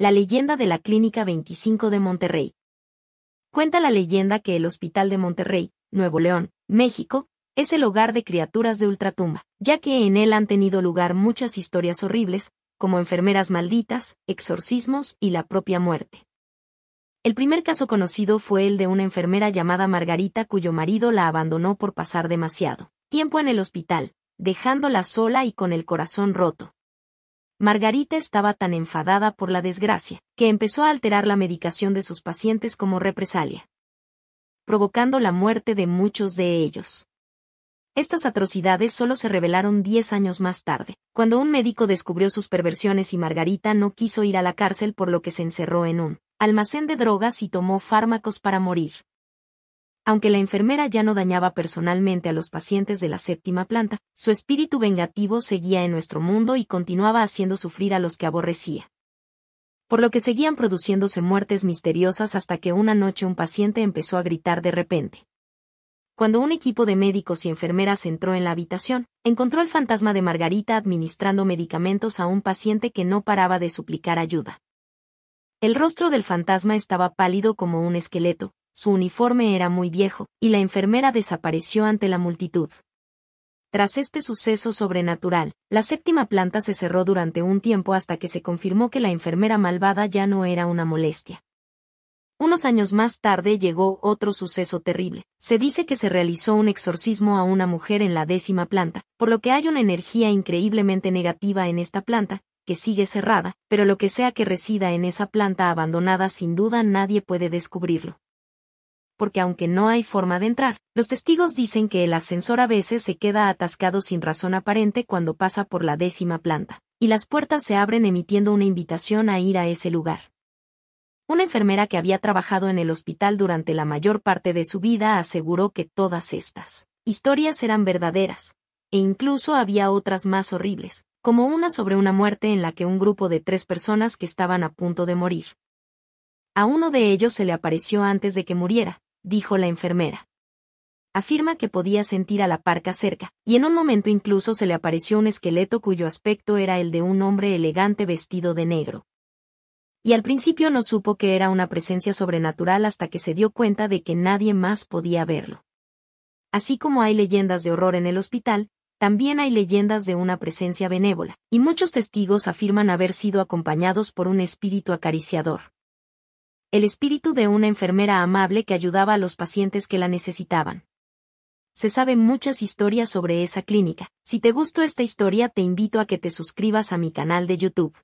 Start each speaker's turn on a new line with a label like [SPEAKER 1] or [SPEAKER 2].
[SPEAKER 1] La leyenda de la Clínica 25 de Monterrey. Cuenta la leyenda que el Hospital de Monterrey, Nuevo León, México, es el hogar de criaturas de ultratumba, ya que en él han tenido lugar muchas historias horribles, como enfermeras malditas, exorcismos y la propia muerte. El primer caso conocido fue el de una enfermera llamada Margarita cuyo marido la abandonó por pasar demasiado tiempo en el hospital, dejándola sola y con el corazón roto. Margarita estaba tan enfadada por la desgracia, que empezó a alterar la medicación de sus pacientes como represalia, provocando la muerte de muchos de ellos. Estas atrocidades solo se revelaron diez años más tarde, cuando un médico descubrió sus perversiones y Margarita no quiso ir a la cárcel por lo que se encerró en un almacén de drogas y tomó fármacos para morir. Aunque la enfermera ya no dañaba personalmente a los pacientes de la séptima planta, su espíritu vengativo seguía en nuestro mundo y continuaba haciendo sufrir a los que aborrecía. Por lo que seguían produciéndose muertes misteriosas hasta que una noche un paciente empezó a gritar de repente. Cuando un equipo de médicos y enfermeras entró en la habitación, encontró el fantasma de Margarita administrando medicamentos a un paciente que no paraba de suplicar ayuda. El rostro del fantasma estaba pálido como un esqueleto, su uniforme era muy viejo, y la enfermera desapareció ante la multitud. Tras este suceso sobrenatural, la séptima planta se cerró durante un tiempo hasta que se confirmó que la enfermera malvada ya no era una molestia. Unos años más tarde llegó otro suceso terrible. Se dice que se realizó un exorcismo a una mujer en la décima planta, por lo que hay una energía increíblemente negativa en esta planta, que sigue cerrada, pero lo que sea que resida en esa planta abandonada sin duda nadie puede descubrirlo porque aunque no hay forma de entrar, los testigos dicen que el ascensor a veces se queda atascado sin razón aparente cuando pasa por la décima planta, y las puertas se abren emitiendo una invitación a ir a ese lugar. Una enfermera que había trabajado en el hospital durante la mayor parte de su vida aseguró que todas estas historias eran verdaderas, e incluso había otras más horribles, como una sobre una muerte en la que un grupo de tres personas que estaban a punto de morir. A uno de ellos se le apareció antes de que muriera, dijo la enfermera. Afirma que podía sentir a la parca cerca, y en un momento incluso se le apareció un esqueleto cuyo aspecto era el de un hombre elegante vestido de negro. Y al principio no supo que era una presencia sobrenatural hasta que se dio cuenta de que nadie más podía verlo. Así como hay leyendas de horror en el hospital, también hay leyendas de una presencia benévola, y muchos testigos afirman haber sido acompañados por un espíritu acariciador el espíritu de una enfermera amable que ayudaba a los pacientes que la necesitaban. Se saben muchas historias sobre esa clínica. Si te gustó esta historia te invito a que te suscribas a mi canal de YouTube.